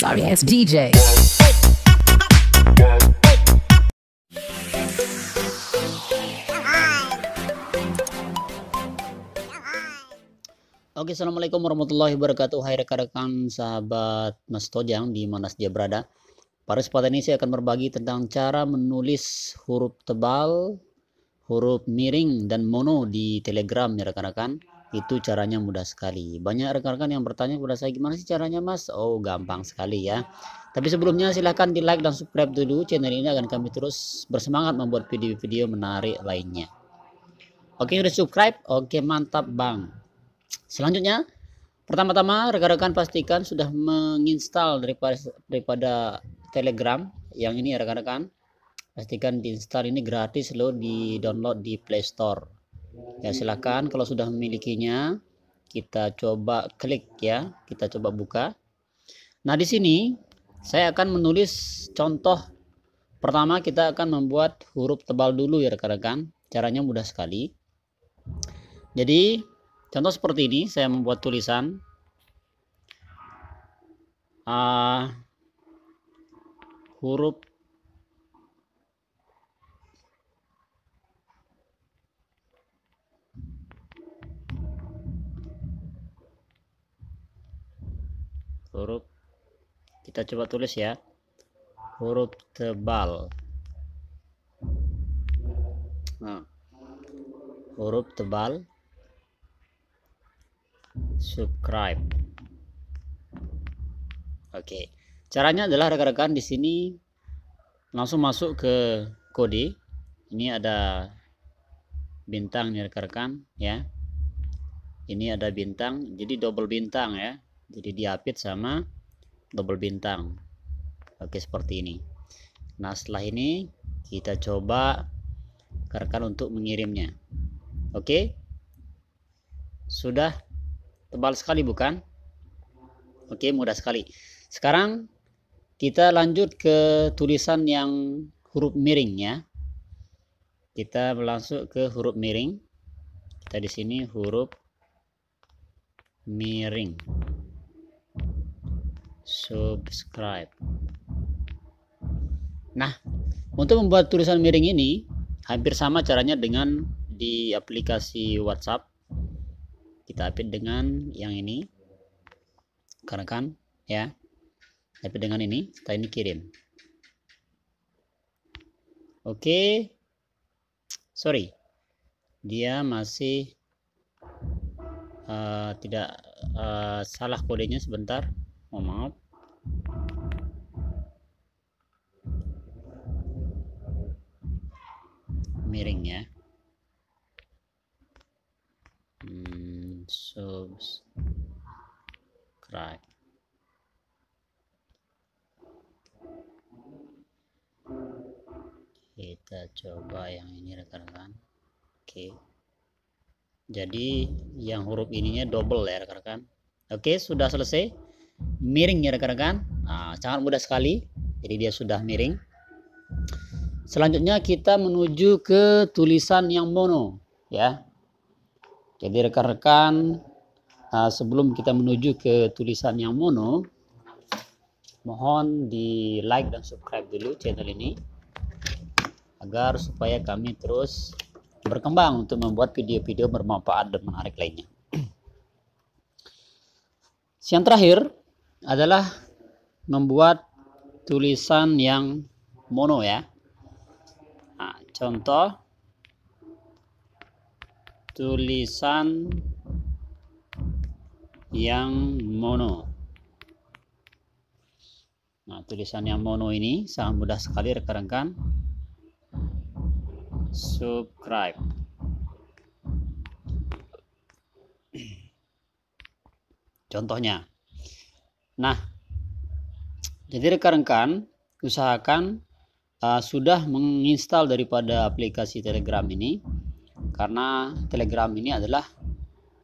sorry it's DJ. Oke, Assalamualaikum warahmatullahi wabarakatuh. Hai rekan-rekan sahabat Mas Tojang di mana dia berada. Pada kesempatan ini saya akan berbagi tentang cara menulis huruf tebal, huruf miring, dan mono di Telegram ya rekan-rekan. Itu caranya mudah sekali. Banyak rekan-rekan yang bertanya kepada saya gimana sih caranya mas? Oh gampang sekali ya. Tapi sebelumnya silahkan di like dan subscribe dulu channel ini akan kami terus bersemangat membuat video-video menarik lainnya. Oke udah subscribe? Oke mantap bang. Selanjutnya pertama-tama rekan-rekan pastikan sudah menginstal daripada, daripada telegram yang ini rekan-rekan. Ya, pastikan diinstal ini gratis loh di download di playstore ya silahkan kalau sudah memilikinya kita coba klik ya kita coba buka nah di sini saya akan menulis contoh pertama kita akan membuat huruf tebal dulu ya rekan-rekan caranya mudah sekali jadi contoh seperti ini saya membuat tulisan uh, huruf huruf kita coba tulis ya huruf tebal nah, huruf tebal subscribe oke caranya adalah rekan-rekan di sini langsung masuk ke kode ini ada bintang nih rekan-rekan ya ini ada bintang jadi double bintang ya jadi diapit sama double bintang oke seperti ini nah setelah ini kita coba rekan untuk mengirimnya oke sudah tebal sekali bukan oke mudah sekali sekarang kita lanjut ke tulisan yang huruf miring ya kita langsung ke huruf miring kita di sini huruf miring subscribe. Nah, untuk membuat tulisan miring ini hampir sama caranya dengan di aplikasi WhatsApp. Kita update dengan yang ini. Karena kan ya. Update dengan ini, kita ini kirim. Oke. Sorry. Dia masih uh, tidak uh, salah kodenya sebentar mohon maaf miring ya hmm, subscribe kita coba yang ini rekan-rekan oke jadi yang huruf ininya double ya rekan-rekan oke sudah selesai miring ya rekan-rekan nah, sangat mudah sekali jadi dia sudah miring selanjutnya kita menuju ke tulisan yang mono ya jadi rekan-rekan eh, sebelum kita menuju ke tulisan yang mono mohon di like dan subscribe dulu channel ini agar supaya kami terus berkembang untuk membuat video-video bermanfaat dan menarik lainnya. Yang terakhir, adalah membuat tulisan yang mono ya. Nah, contoh tulisan yang mono. Nah, tulisan yang mono ini sangat mudah sekali rekan-rekan. Subscribe. Contohnya, Nah, jadi rekan-rekan usahakan uh, sudah menginstal daripada aplikasi Telegram ini karena Telegram ini adalah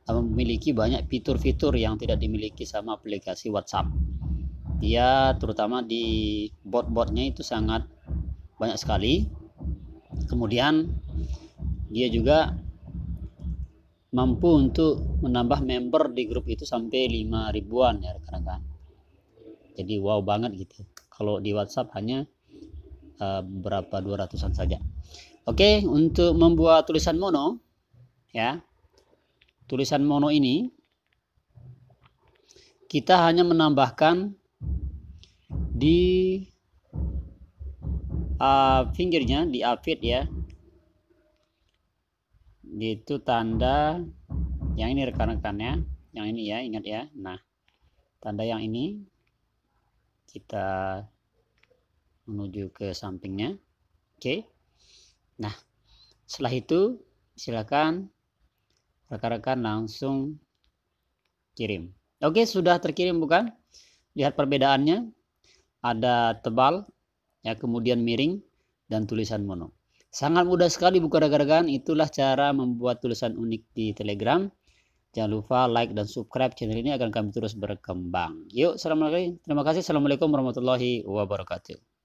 uh, memiliki banyak fitur-fitur yang tidak dimiliki sama aplikasi WhatsApp. Dia terutama di bot-botnya itu sangat banyak sekali. Kemudian dia juga mampu untuk menambah member di grup itu sampai 5 ribuan ya rekan-rekan jadi wow banget gitu kalau di WhatsApp hanya uh, berapa 200-an saja oke untuk membuat tulisan mono ya tulisan mono ini kita hanya menambahkan di uh, eh, pinggirnya di outfit ya itu tanda yang ini rekan-rekannya yang ini ya ingat ya nah tanda yang ini kita menuju ke sampingnya oke nah setelah itu silakan rekan-rekan langsung kirim oke sudah terkirim bukan lihat perbedaannya ada tebal ya kemudian miring dan tulisan mono sangat mudah sekali bukan rekan-rekan itulah cara membuat tulisan unik di telegram Jangan lupa like dan subscribe channel ini agar kami terus berkembang. Yuk, salam lagi. Terima kasih. Assalamualaikum warahmatullahi wabarakatuh.